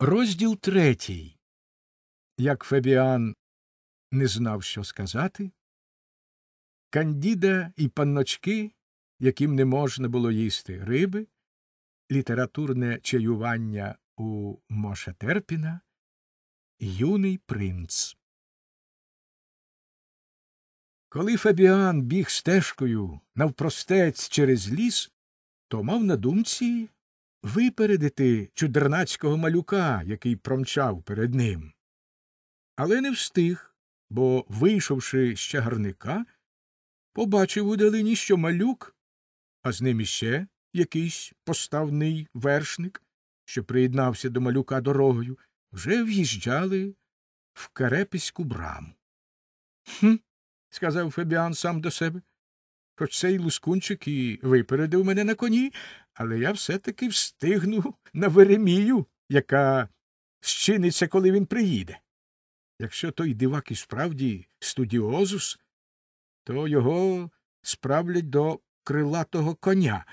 Розділ третій. Як Фабіан не знав, що сказати, Кандіда і панночки, яким не можна було їсти риби, літературне чаювання у Моша Терпіна, Юний принц. Коли Фабіан біг стежкою навпростець через ліс, то мав на думці випередити чудернацького малюка, який промчав перед ним. Але не встиг, бо, вийшовши з чагарника, побачив у далині, що малюк, а з ним іще якийсь поставний вершник, що приєднався до малюка дорогою, вже в'їжджали в Карепіську браму. Хм, сказав Фебіан сам до себе. Хоч цей лускунчик і випередив мене на коні, але я все-таки встигну на Веремію, яка щиниться, коли він приїде. Якщо той дивак і справді студіозус, то його справлять до крилатого коня,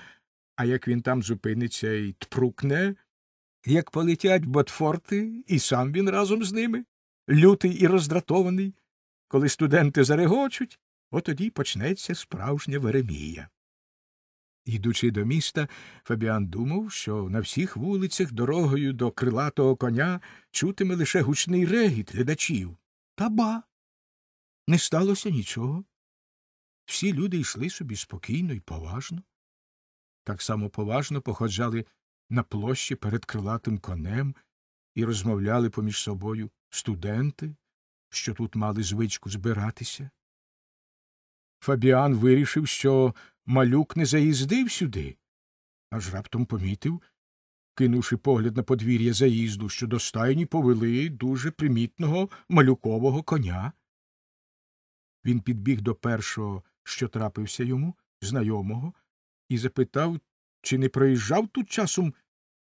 а як він там зупиниться і тпрукне, як полетять ботфорти, і сам він разом з ними, лютий і роздратований, коли студенти зарегочуть, отоді почнеться справжня Веремія. Йдучи до міста, Фабіан думав, що на всіх вулицях дорогою до крилатого коня чутиме лише гучний регіт глядачів. Та ба. Не сталося нічого. Всі люди йшли собі спокійно і поважно. Так само поважно походжали на площі перед крилатим конем і розмовляли поміж собою студенти, що тут мали звичку збиратися. Фабіан вирішив, що малюк не заїздив сюди, аж раптом помітив, кинувши погляд на подвір'я заїзду, що до стайні повели дуже примітного малюкового коня. Він підбіг до першого, що трапився йому, знайомого, і запитав, чи не проїжджав тут часом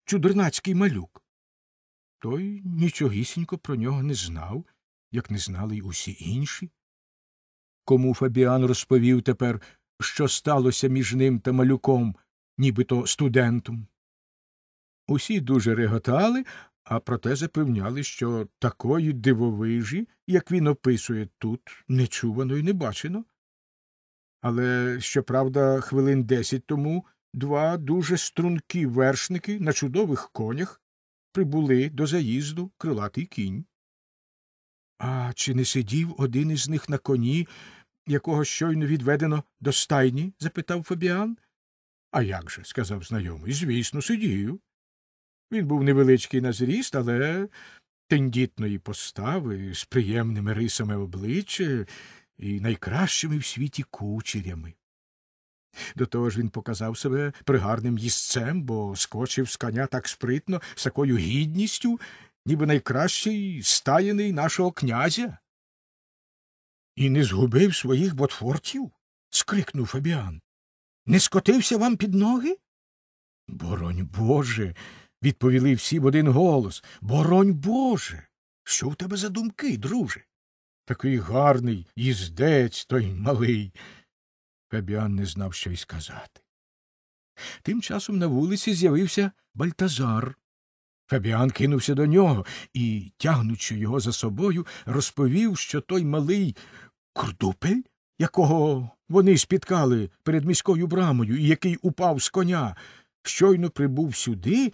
чудернацький малюк. Той нічогісінько про нього не знав, як не знали й усі інші кому Фабіан розповів тепер, що сталося між ним та малюком, нібито студентом. Усі дуже реготали, а проте запевняли, що такої дивовижі, як він описує тут, не чувано і не бачено. Але, щоправда, хвилин десять тому два дуже стрункі вершники на чудових конях прибули до заїзду крилатий кінь. А чи не сидів один із них на коні, якого щойно відведено до стайні? запитав Фабіан. А як же? сказав знайомий. Звісно, сидію. Він був невеличкий на зріст, але тендітної постави, з приємними рисами обличчя і найкращими в світі кучерями. До того ж він показав себе пригарним їстцем, бо скочив з коня так спритно, з такою гідністю, ніби найкращий стаєний нашого князя і не згубив своїх ботфортів? скрикнув Фабіан. Не скотився вам під ноги? Боронь Боже. відповіли всі в один голос. Боронь Боже. Що в тебе за думки, друже? Такий гарний їздець той малий. Фабіан не знав, що й сказати. Тим часом на вулиці з'явився бальтазар. Фабіан кинувся до нього і, тягнучи його за собою, розповів, що той малий Курдупель? Якого вони спіткали перед міською брамою і який упав з коня, щойно прибув сюди,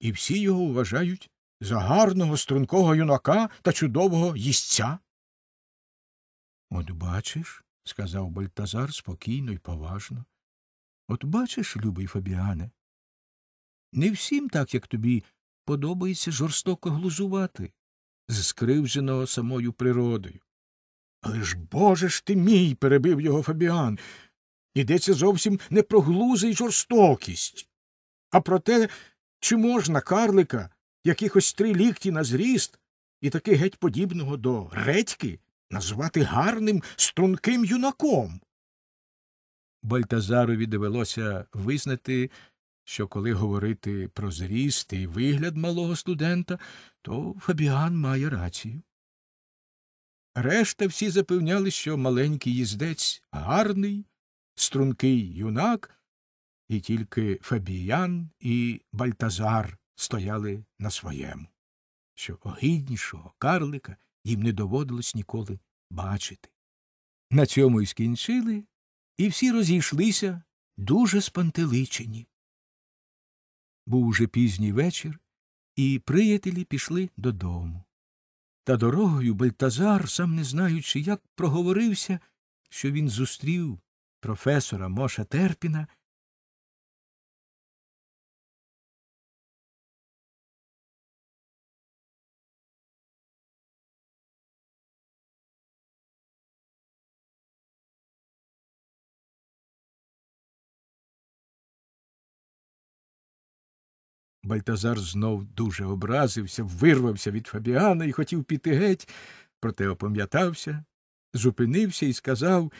і всі його вважають за гарного стрункого юнака та чудового їстця. От бачиш, сказав Бальтазар спокійно і поважно. От бачиш, любий Фабіане, не всім так, як тобі, подобається жорстоко глузувати, з скривдженого самою природою. Але ж Боже ж ти мій, перебив його Фабіан. Ідеться зовсім не про глузи й жорстокість, а про те, чи можна карлика якихось три лікті на зріст і таки геть подібного до редьки назвати гарним струнким юнаком. Бальтазарові довелося визнати, що коли говорити про зріст і вигляд малого студента, то Фабіан має рацію. Решта всі запевняли, що маленький їздець гарний, стрункий юнак, і тільки Фабіян і Бальтазар стояли на своєму, що огіднішого карлика їм не доводилось ніколи бачити. На цьому й скінчили, і всі розійшлися дуже спантеличені. Був уже пізній вечір, і приятелі пішли додому. Та дорогою Бальтазар, сам не знаючи, як проговорився, що він зустрів професора Моша Терпіна Бальтазар знов дуже образився, вирвався від Фабіана і хотів піти геть, проте опам'ятався, зупинився і сказав,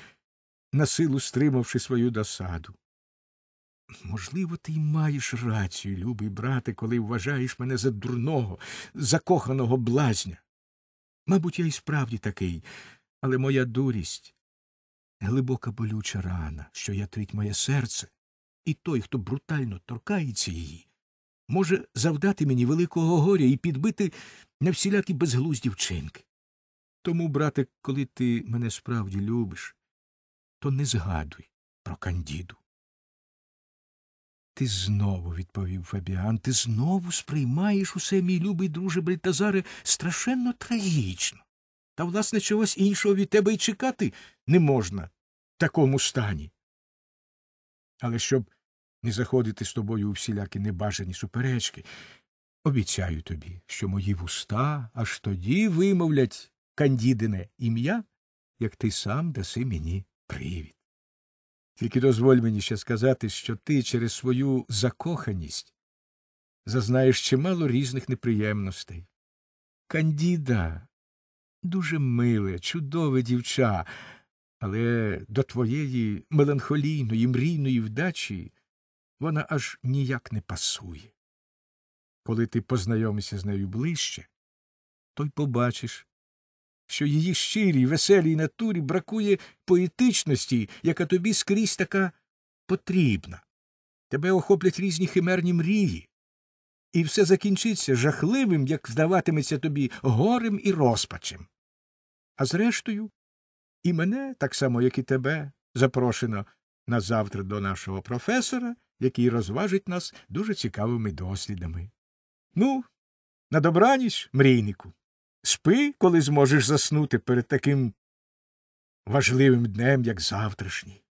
на силу стримавши свою досаду. Можливо, ти й маєш рацію, любий брате, коли вважаєш мене за дурного, закоханого блазня. Мабуть, я і справді такий, але моя дурість глибока болюча рана, що ятрить моє серце, і той, хто брутально торкається її, може завдати мені великого горя і підбити на всілякі безглузді вчинки. Тому, брате, коли ти мене справді любиш, то не згадуй про кандіду. Ти знову, відповів Фабіан, ти знову сприймаєш усе, мій любий друже Бальтазаре, страшенно трагічно. Та, власне, чогось іншого від тебе й чекати не можна в такому стані. Але щоб не заходити з тобою у всілякі небажані суперечки. Обіцяю тобі, що мої вуста аж тоді вимовлять кандідине ім'я, як ти сам даси мені привід. Тільки дозволь мені ще сказати, що ти через свою закоханість зазнаєш чимало різних неприємностей. Кандіда дуже миле, чудове дівча, але до твоєї меланхолійної, мрійної вдачі вона аж ніяк не пасує. Коли ти познайомишся з нею ближче, то й побачиш, що її щирій, веселій натурі бракує поетичності, яка тобі скрізь така потрібна. Тебе охоплять різні химерні мрії, і все закінчиться жахливим, як здаватиметься тобі, горем і розпачем. А зрештою, і мене, так само, як і тебе, запрошено на завтра до нашого професора який розважить нас дуже цікавими дослідами. Ну, на добраніч, мрійнику, спи, коли зможеш заснути перед таким важливим днем, як завтрашній.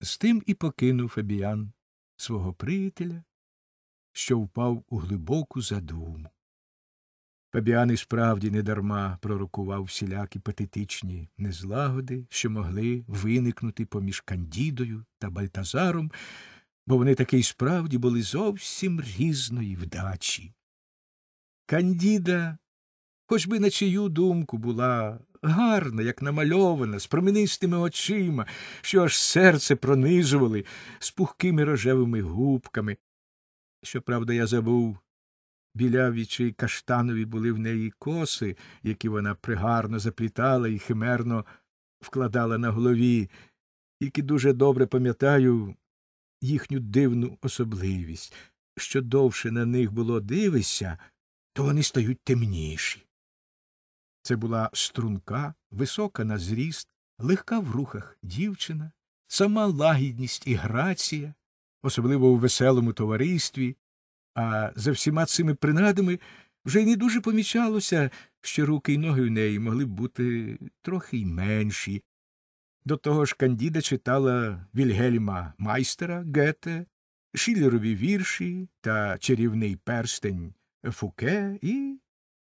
З тим і покинув Фабіан свого приятеля, що впав у глибоку задуму. Фабіан і справді недарма пророкував всілякі патетичні незлагоди, що могли виникнути поміж Кандідою та Бальтазаром, бо вони таки й справді були зовсім різної вдачі. Кандіда, хоч би на чию думку була гарна, як намальована, з променистими очима, що аж серце пронизували з пухкими рожевими губками. Щоправда, я забув білявічі каштанові були в неї коси, які вона пригарно заплітала і химерно вкладала на голові, які дуже добре пам'ятаю їхню дивну особливість. Що довше на них було дивися, то вони стають темніші. Це була струнка, висока на зріст, легка в рухах дівчина, сама лагідність і грація, особливо у веселому товаристві, а за всіма цими принадами вже й не дуже помічалося, що руки й ноги в неї могли б бути трохи й менші. До того ж Кандіда читала Вільгельма майстера Гете, Шілерові вірші та чарівний перстень Фуке і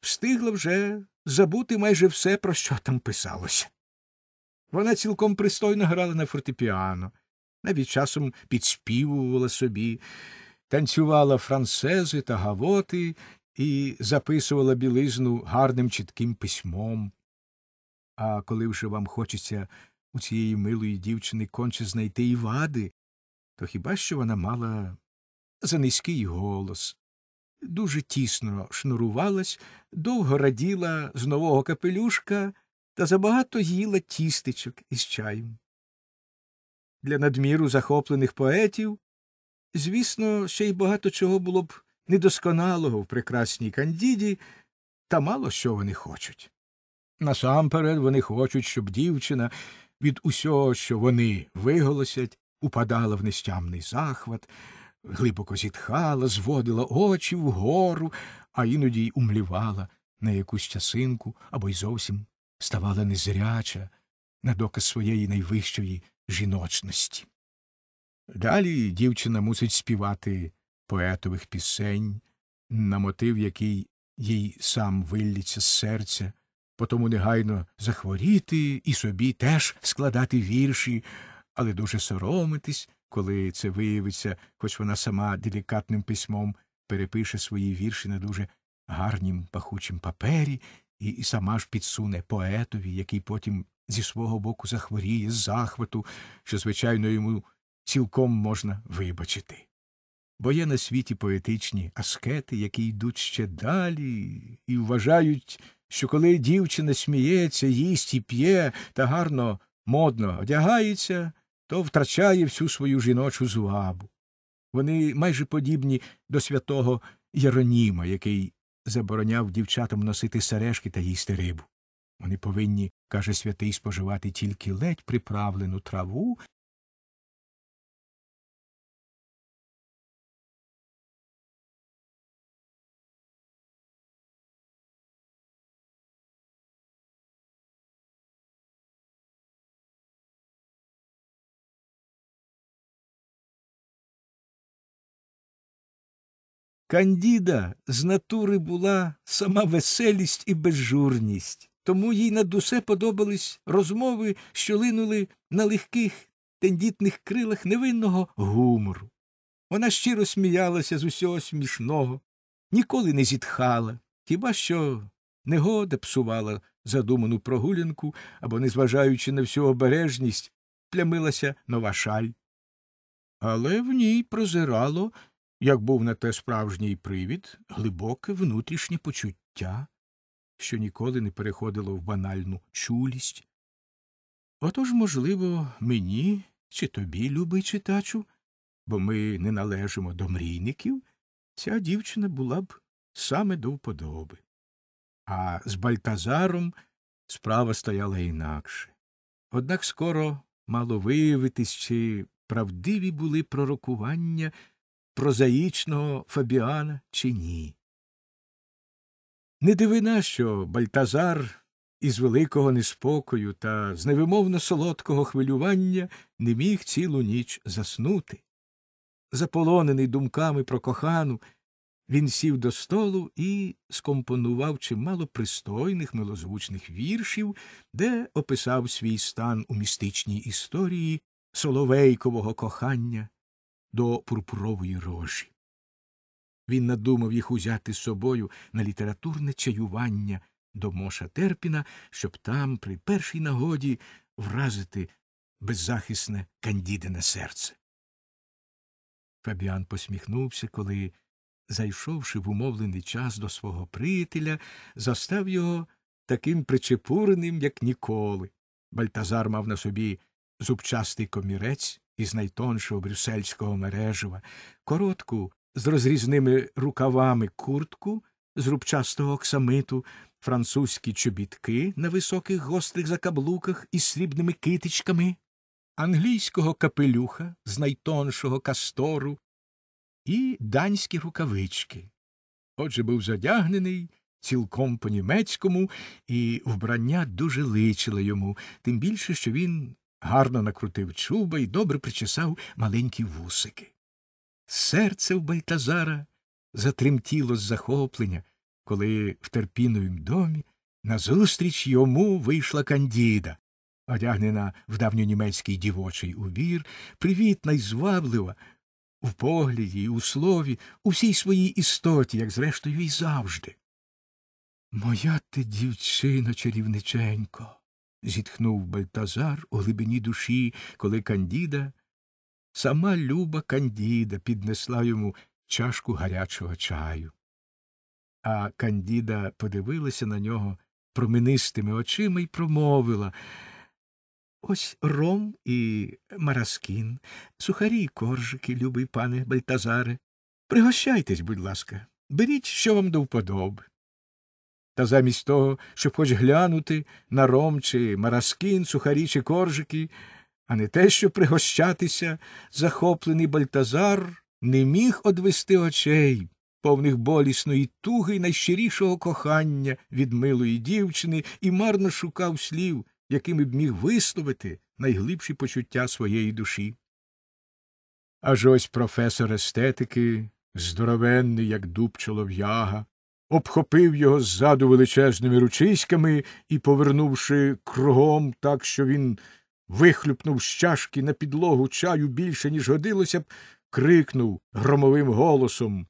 встигла вже забути майже все, про що там писалося. Вона цілком пристойно грала на фортепіано, навіть часом підспівувала собі танцювала францези та гавоти і записувала білизну гарним чітким письмом. А коли вже вам хочеться у цієї милої дівчини конче знайти і вади, то хіба що вона мала занизький голос, дуже тісно шнурувалась, довго раділа з нового капелюшка та забагато їла тістечок із чаєм. Для надміру захоплених поетів Звісно, ще й багато чого було б недосконалого в прекрасній кандіді, та мало що вони хочуть. Насамперед вони хочуть, щоб дівчина від усього, що вони виголосять, упадала в нестямний захват, глибоко зітхала, зводила очі вгору, а іноді й умлівала на якусь часинку або й зовсім ставала незряча на доказ своєї найвищої жіночності. Далі дівчина мусить співати поетових пісень, на мотив який їй сам вилліться з серця, потому негайно захворіти і собі теж складати вірші, але дуже соромитись, коли це виявиться, хоч вона сама делікатним письмом перепише свої вірші на дуже гарнім пахучім папері і сама ж підсуне поетові, який потім зі свого боку захворіє з захвату, що, звичайно, йому цілком можна вибачити. Бо є на світі поетичні аскети, які йдуть ще далі і вважають, що коли дівчина сміється, їсть і п'є та гарно модно одягається, то втрачає всю свою жіночу звабу. Вони майже подібні до святого Яроніма, який забороняв дівчатам носити сережки та їсти рибу. Вони повинні, каже святий, споживати тільки ледь приправлену траву Кандіда з натури була сама веселість і безжурність, тому їй над усе подобались розмови, що линули на легких тендітних крилах невинного гумору. Вона щиро сміялася з усього смішного, ніколи не зітхала, хіба що негода псувала задуману прогулянку або, незважаючи на всю обережність, плямилася нова шаль. Але в ній прозирало як був на те справжній привід, глибоке внутрішнє почуття, що ніколи не переходило в банальну чулість. Отож, можливо, мені чи тобі, любий читачу, бо ми не належимо до мрійників, ця дівчина була б саме до вподоби. А з Бальтазаром справа стояла інакше. Однак скоро мало виявитись, чи правдиві були пророкування прозаїчного Фабіана чи ні. Не дивина, що Бальтазар із великого неспокою та з невимовно солодкого хвилювання не міг цілу ніч заснути. Заполонений думками про кохану, він сів до столу і скомпонував чимало пристойних милозвучних віршів, де описав свій стан у містичній історії соловейкового кохання до пурпурової рожі. Він надумав їх узяти з собою на літературне чаювання до Моша Терпіна, щоб там, при першій нагоді, вразити беззахисне кандідине серце. Фабіан посміхнувся, коли, зайшовши в умовлений час до свого приятеля, застав його таким причепуреним, як ніколи. Бальтазар мав на собі зубчастий комірець, із найтоншого брюссельського мережева, коротку з розрізними рукавами куртку з рубчастого оксамиту, французькі чобітки на високих гострих закаблуках із срібними китичками, англійського капелюха з найтоншого кастору і данські рукавички. Отже, був задягнений. Цілком по німецькому, і вбрання дуже личило йому, тим більше, що він гарно накрутив чуба і добре причесав маленькі вусики. Серце в байтазара затремтіло з захоплення, коли в терпіновім домі назустріч йому вийшла кандіда, одягнена в давньонімецький дівочий убір, привітна й зваблива, в погляді, у слові, у всій своїй істоті, як зрештою, й завжди. Моя ти дівчина чарівниченько зітхнув Бальтазар у глибині душі, коли Кандіда, сама люба Кандіда піднесла йому чашку гарячого чаю. А Кандіда подивилася на нього променистими очима і промовила Ось ром і мараскін, сухарі й коржики, любий пане Бальтазаре. Пригощайтесь, будь ласка, беріть, що вам до вподоби та замість того, щоб хоч глянути на ром чи мараскін, сухарі чи коржики, а не те, щоб пригощатися, захоплений Бальтазар не міг одвести очей, повних болісної туги й найщирішого кохання від милої дівчини і марно шукав слів, якими б міг висловити найглибші почуття своєї душі. Аж ось професор естетики, здоровенний, як дуб чолов'яга, обхопив його ззаду величезними ручиськами і, повернувши кругом так, що він вихлюпнув з чашки на підлогу чаю більше, ніж годилося б, крикнув громовим голосом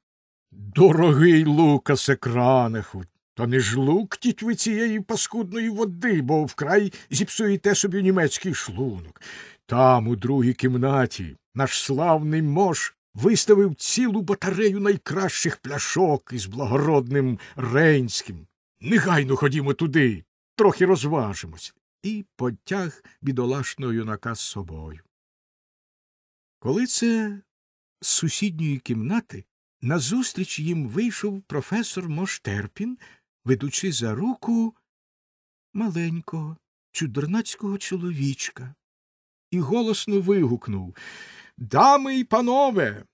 Дорогий Лукасе Кранаху, Та не ж луктіть ви цієї паскудної води, бо вкрай зіпсуєте собі німецький шлунок. Там, у другій кімнаті, наш славний Мош виставив цілу батарею найкращих пляшок із благородним Рейнським. Негайно ходімо туди, трохи розважимось, і потяг бідолашного юнака з собою. Коли це з сусідньої кімнати назустріч їм вийшов професор Моштерпін, ведучи за руку маленького, чудернацького чоловічка, і голосно вигукнув дами і панове,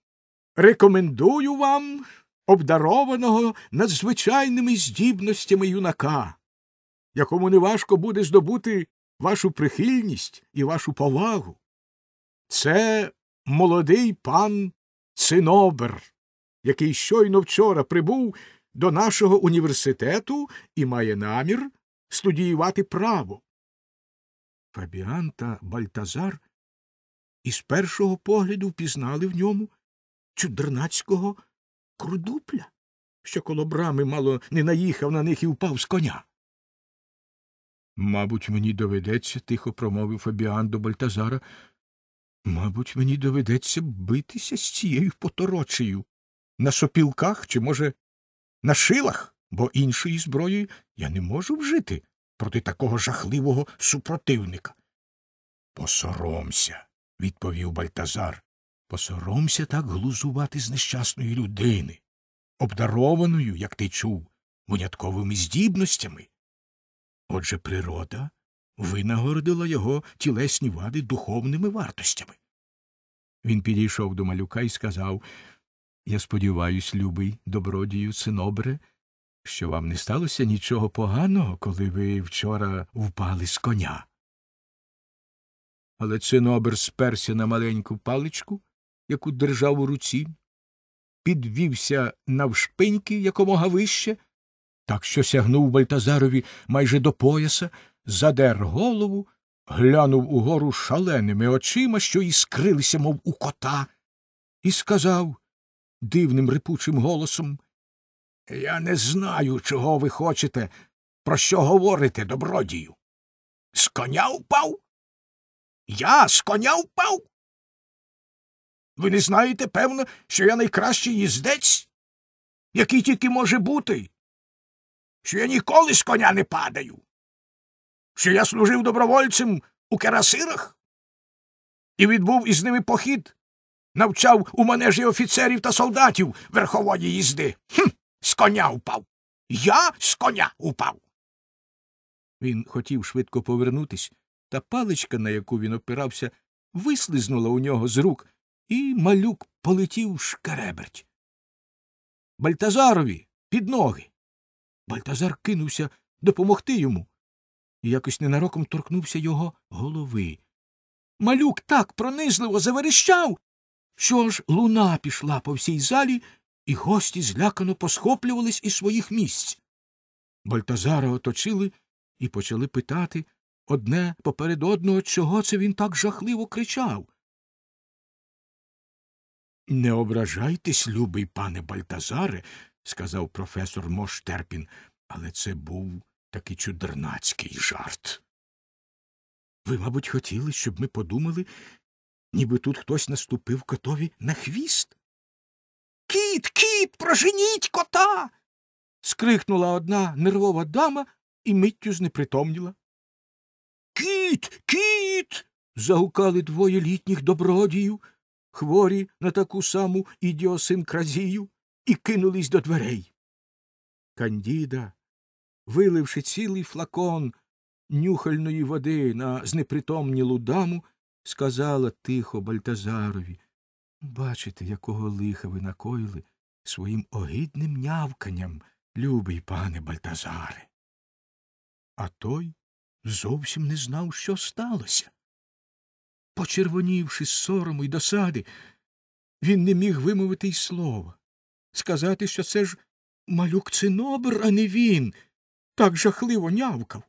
рекомендую вам обдарованого надзвичайними здібностями юнака, якому неважко буде здобути вашу прихильність і вашу повагу. Це молодий пан Цинобер, який щойно вчора прибув до нашого університету і має намір студіювати право. Фабіан та Бальтазар і з першого погляду впізнали в ньому чудернацького крудупля, що коло брами мало не наїхав на них і впав з коня. Мабуть, мені доведеться, тихо промовив Фабіан до Бальтазара. Мабуть, мені доведеться битися з цією поторочею. На сопілках чи, може, на шилах, бо іншої зброї я не можу вжити проти такого жахливого супротивника. Посоромся відповів Бальтазар. Посоромся так глузувати з нещасної людини, обдарованою, як ти чув, винятковими здібностями. Отже, природа винагородила його тілесні вади духовними вартостями. Він підійшов до малюка і сказав Я сподіваюсь, любий добродію, синобре, що вам не сталося нічого поганого, коли ви вчора впали з коня. Але цинобер сперся на маленьку паличку, яку держав у руці, підвівся навшпиньки якомога вище, так що сягнув Бальтазарові майже до пояса, задер голову, глянув угору шаленими очима, що іскрилися, мов у кота, і сказав дивним рипучим голосом Я не знаю, чого ви хочете, про що говорите, добродію. З коня упав? Я з коня впав. Ви не знаєте, певно, що я найкращий їздець, який тільки може бути, що я ніколи з коня не падаю, що я служив добровольцем у керасирах і відбув із ними похід, навчав у манежі офіцерів та солдатів верхової їзди. Хм, З коня впав. Я з коня упав. Він хотів швидко повернутись, та паличка, на яку він опирався, вислизнула у нього з рук, і малюк полетів шкареберть. Бальтазарові під ноги. Бальтазар кинувся допомогти йому і якось ненароком торкнувся його голови. Малюк так пронизливо заверещав, що ж луна пішла по всій залі, і гості злякано посхоплювались із своїх місць. Бальтазара оточили і почали питати, одне поперед одного, чого це він так жахливо кричав. Не ображайтесь, любий пане Бальтазаре, сказав професор Моштерпін, але це був такий чудернацький жарт. Ви, мабуть, хотіли, щоб ми подумали, ніби тут хтось наступив котові на хвіст. Кіт, кіт, проженіть кота. скрикнула одна нервова дама і миттю знепритомніла. Кіт, кіт. загукали двоє літніх добродіїв, хворі на таку саму ідіосинкразію, і кинулись до дверей. Кандіда, виливши цілий флакон нюхальної води на знепритомнілу даму, сказала тихо Бальтазарові Бачите, якого лиха ви накоїли своїм огидним нявканням, любий пане Бальтазаре. А той зовсім не знав, що сталося. Почервонівши з сорому й досади, він не міг вимовити й слова, сказати, що це ж малюк цинобр, а не він, так жахливо нявкав.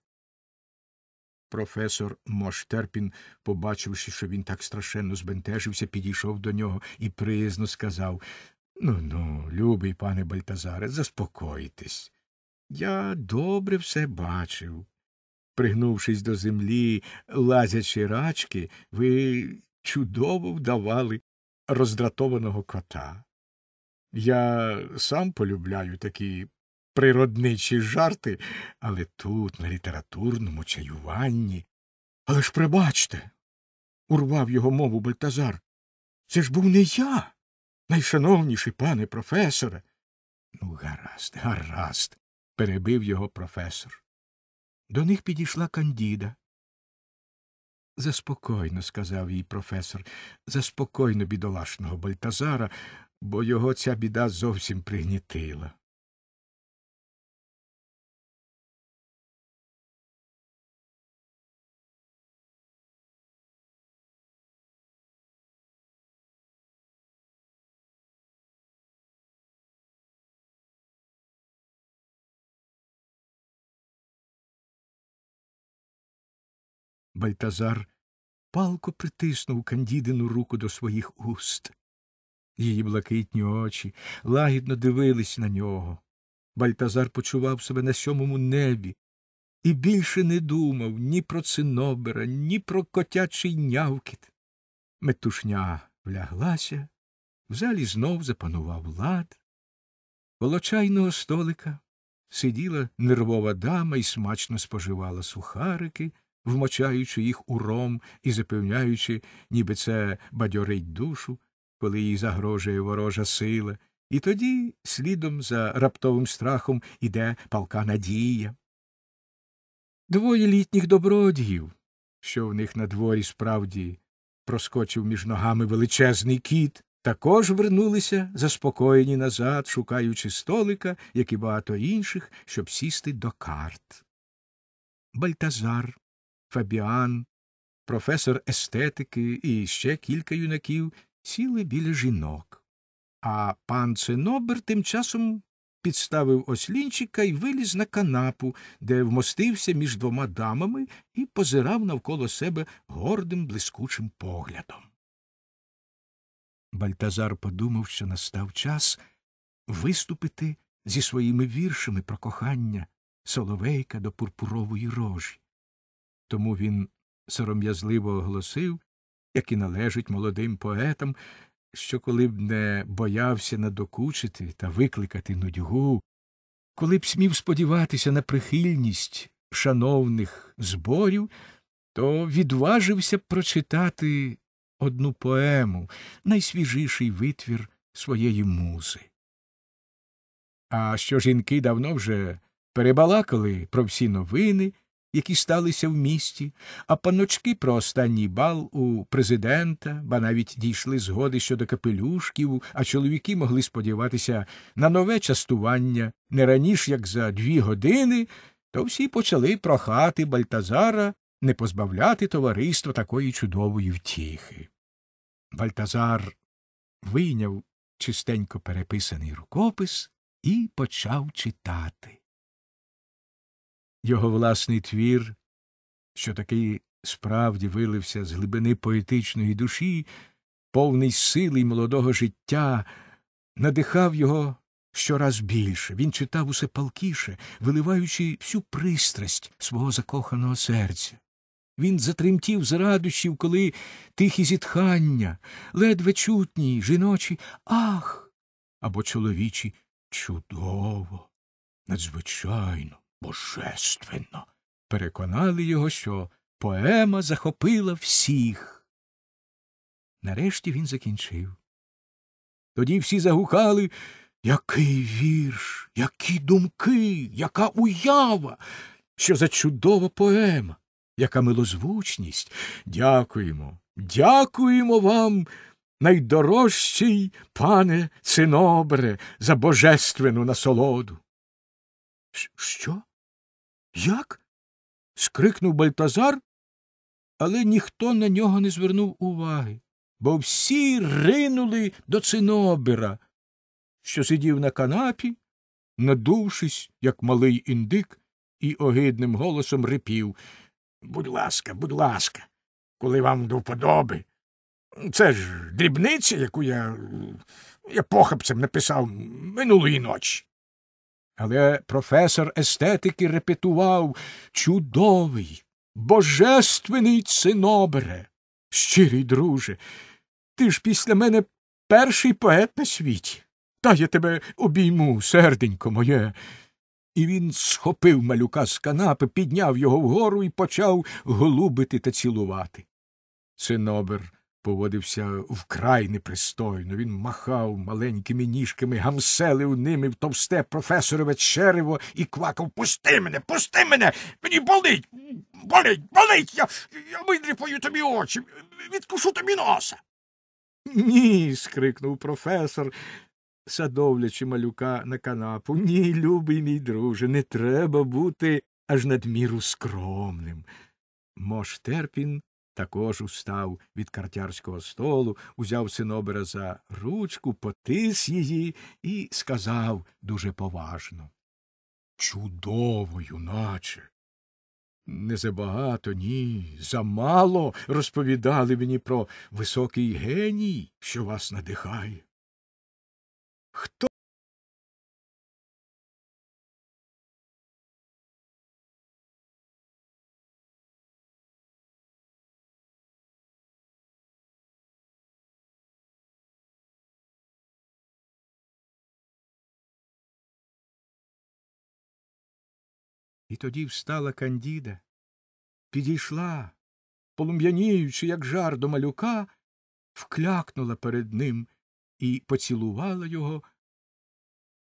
Професор Моштерпін, побачивши, що він так страшенно збентежився, підійшов до нього і приязно сказав Ну ну, любий пане Бальтазаре, заспокойтесь. Я добре все бачив пригнувшись до землі, лазячи рачки, ви чудово вдавали роздратованого кота. Я сам полюбляю такі природничі жарти, але тут, на літературному чаюванні. Але ж прибачте. урвав його мову Бальтазар. Це ж був не я, найшановніший пане професоре. Ну, гаразд, гаразд, перебив його професор. До них підійшла Кандіда. Заспокойно, сказав їй професор, заспокойно бідолашного Бальтазара, бо його ця біда зовсім пригнітила. Бальтазар палко притиснув Кандідину руку до своїх уст. Її блакитні очі лагідно дивились на нього. Бальтазар почував себе на сьомому небі і більше не думав ні про цинобера, ні про котячий нявкіт. Метушня вляглася, в залі знов запанував лад. Волочайного столика сиділа нервова дама і смачно споживала сухарики вмочаючи їх у ром і запевняючи, ніби це бадьорить душу, коли їй загрожує ворожа сила, і тоді слідом за раптовим страхом іде палка надія. Двоє літніх добродіїв, що в них на дворі справді проскочив між ногами величезний кіт, також вернулися, заспокоєні назад, шукаючи столика, як і багато інших, щоб сісти до карт. Бальтазар Фабіан, професор естетики і ще кілька юнаків сіли біля жінок. А пан Ценобер тим часом підставив ослінчика і виліз на канапу, де вмостився між двома дамами і позирав навколо себе гордим блискучим поглядом. Бальтазар подумав, що настав час виступити зі своїми віршами про кохання соловейка до пурпурової рожі. Тому він сором'язливо оголосив, як і належить молодим поетам, що, коли б не боявся надокучити та викликати нудьгу, коли б смів сподіватися на прихильність шановних зборів, то відважився б прочитати одну поему, найсвіжіший витвір своєї музи. А що жінки давно вже перебалакали про всі новини які сталися в місті, а паночки про останній бал у президента, ба навіть дійшли згоди щодо капелюшків, а чоловіки могли сподіватися на нове частування не раніше, як за дві години, то всі почали прохати Бальтазара не позбавляти товариства такої чудової втіхи. Бальтазар вийняв чистенько переписаний рукопис і почав читати. Його власний твір, що такий справді вилився з глибини поетичної душі, повний сили й молодого життя, надихав його щораз більше. Він читав усе палкіше, виливаючи всю пристрасть свого закоханого серця. Він затремтів з радощів, коли тихі зітхання, ледве чутні, жіночі ах, або чоловічі чудово, надзвичайно. Божественно. Переконали його, що поема захопила всіх. Нарешті він закінчив. Тоді всі загукали який вірш, які думки, яка уява, що за чудова поема, яка милозвучність. Дякуємо, дякуємо вам, найдорожчий пане цинобре, за божественну насолоду. Що? Як? скрикнув Бальтазар, але ніхто на нього не звернув уваги, бо всі ринули до цинобера, що сидів на канапі, надувшись, як малий індик, і огидним голосом рипів Будь ласка, будь ласка, коли вам до вподоби. Це ж дрібниця, яку я я похапцем написав минулої ночі. Але професор естетики репетував чудовий, божественний цинобре. Щирий, друже, ти ж після мене перший поет на світі. Та я тебе обійму, серденько моє. І він схопив малюка з канапи, підняв його вгору і почав голубити та цілувати. Цинобер Поводився вкрай непристойно. Він махав маленькими ніжками, гамселив ними в товсте професорове черево і квакав Пусти мене, пусти мене. Мені болить, болить, болить. Я я видріпаю тобі очі, відкушу тобі носа. Ні. скрикнув професор, садовлячи малюка на канапу. Ні, любий мій друже, не треба бути аж надміру скромним. Мош Терпін також устав від картярського столу, узяв синобера за ручку, потис її і сказав дуже поважно. Чудовою наче. Не забагато, ні, замало розповідали мені про високий геній, що вас надихає. Хто тоді встала Кандіда, підійшла, полум'яніючи, як жар до малюка, вклякнула перед ним і поцілувала його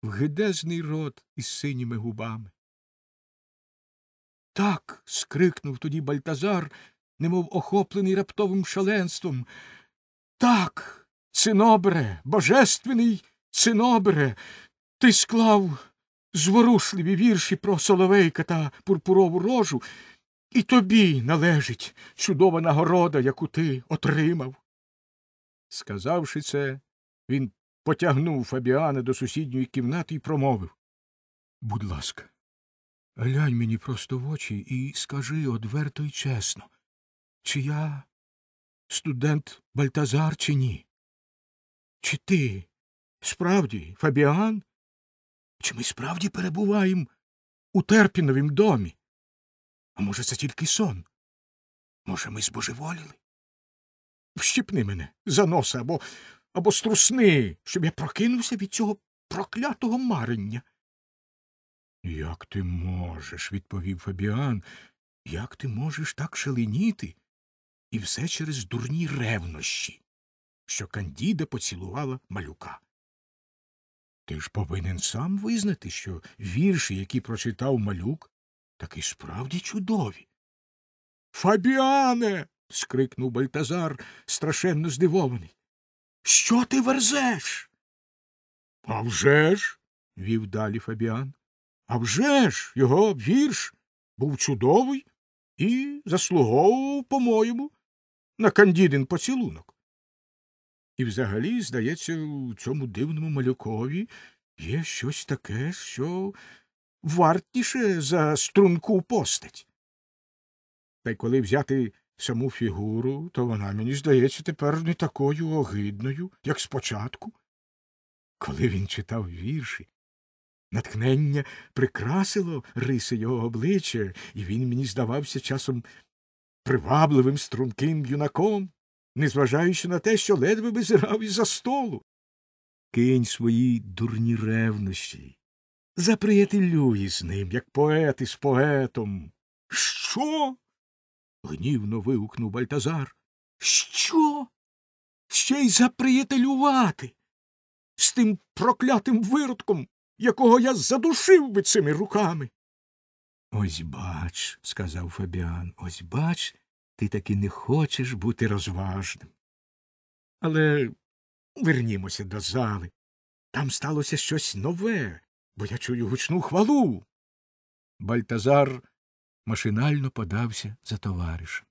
в гидезний рот із синіми губами. Так. скрикнув тоді Бальтазар, немов охоплений раптовим шаленством. Так, цинобре, божественний цинобре, ти склав зворушливі вірші про Соловейка та пурпурову рожу, і тобі належить чудова нагорода, яку ти отримав. Сказавши це, він потягнув Фабіана до сусідньої кімнати і промовив Будь ласка, глянь мені просто в очі і скажи одверто і чесно, чи я студент Бальтазар, чи ні? Чи ти справді Фабіан, чи ми справді перебуваємо у Терпіновім домі? А може, це тільки сон? Може, ми збожеволіли? Вщипни мене за носа або або струсни, щоб я прокинувся від цього проклятого марення. Як ти можеш, відповів Фабіан, як ти можеш так шаленіти? І все через дурні ревнощі, що Кандіда поцілувала малюка. Ти ж повинен сам визнати, що вірші, які прочитав малюк, таки справді чудові. Фабіане. скрикнув Бальтазар, страшенно здивований. Що ти верзеш? «А вже ж!» – вів далі Фабіан. «А вже ж! Його вірш був чудовий і заслуговував, по-моєму, на кандідин поцілунок. І взагалі, здається, у цьому дивному малюкові є щось таке, що вартніше за струнку постать. Та й коли взяти саму фігуру, то вона, мені здається, тепер не такою огидною, як спочатку. Коли він читав вірші, натхнення прикрасило риси його обличчя, і він мені здавався часом привабливим струнким юнаком незважаючи на те, що ледве визирав із за столу. Кинь свої дурні ревності, Заприятелюй з ним, як поет із поетом. Що? гнівно вигукнув Бальтазар. Що? Ще й заприятелювати? З тим проклятим виродком, якого я задушив би цими руками. Ось бач, сказав Фабіан, ось бач, ти таки не хочеш бути розважним. Але вернімося до зали. Там сталося щось нове, бо я чую гучну хвалу. Бальтазар машинально подався за товаришем.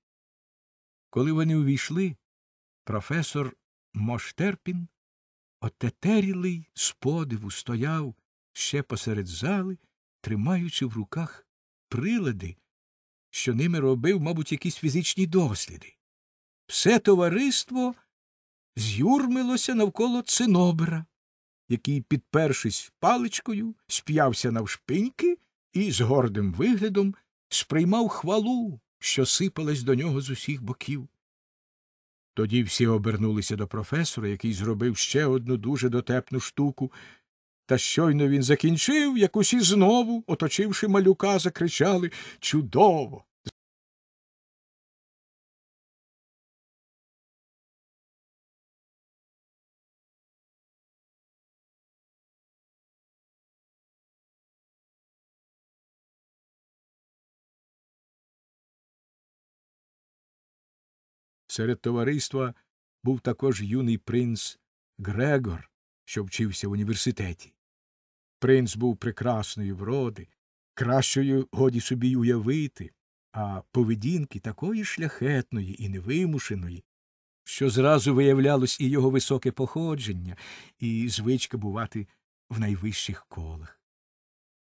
Коли вони увійшли, професор Моштерпін, отетерілий з подиву, стояв ще посеред зали, тримаючи в руках прилади, що ними робив, мабуть, якісь фізичні досліди. Все товариство з'юрмилося навколо цинобера, який, підпершись паличкою, сп'явся навшпиньки і з гордим виглядом сприймав хвалу, що сипалась до нього з усіх боків. Тоді всі обернулися до професора, який зробив ще одну дуже дотепну штуку, та щойно він закінчив, як усі знову, оточивши малюка, закричали Чудово! Серед товариства був також юний принц Грегор, що вчився в університеті. Принц був прекрасної вроди, кращою годі собі уявити, а поведінки такої шляхетної і невимушеної, що зразу виявлялось і його високе походження, і звичка бувати в найвищих колах.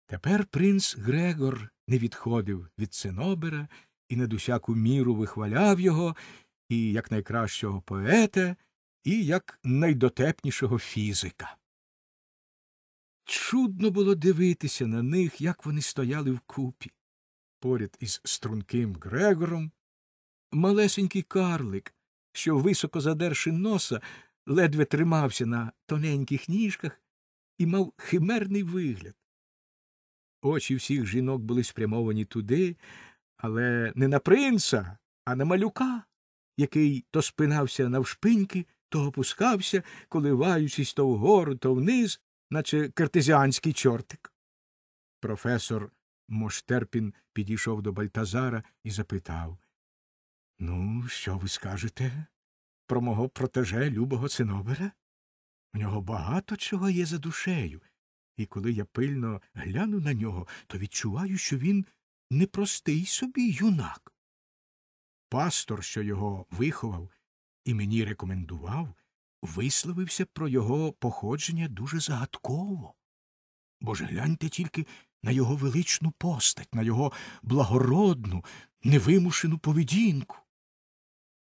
Тепер принц Грегор не відходив від Ценобера і на душаку міру вихваляв його і як найкращого поета, і як найдотепнішого фізика. Чудно було дивитися на них, як вони стояли вкупі. Поряд із струнким Грегором, малесенький карлик, що, високо задерши носа, ледве тримався на тоненьких ніжках і мав химерний вигляд. Очі всіх жінок були спрямовані туди, але не на принца, а на малюка, який то спинався навшпиньки, то опускався, коливаючись то вгору, то вниз, наче картезіанський чортик. Професор Моштерпін підійшов до Бальтазара і запитав Ну, що ви скажете про мого протеже любого Цинобера? У нього багато чого є за душею, і коли я пильно гляну на нього, то відчуваю, що він непростий собі юнак. Пастор, що його виховав і мені рекомендував, висловився про його походження дуже загадково. Бо ж гляньте тільки на його величну постать, на його благородну, невимушену поведінку.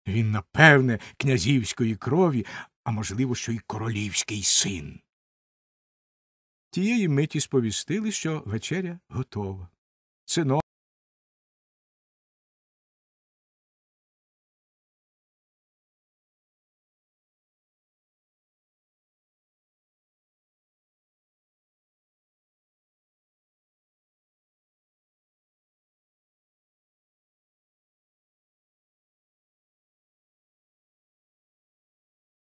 Він, напевне, князівської крові, а можливо, що й королівський син. Тієї миті сповістили, що вечеря готова.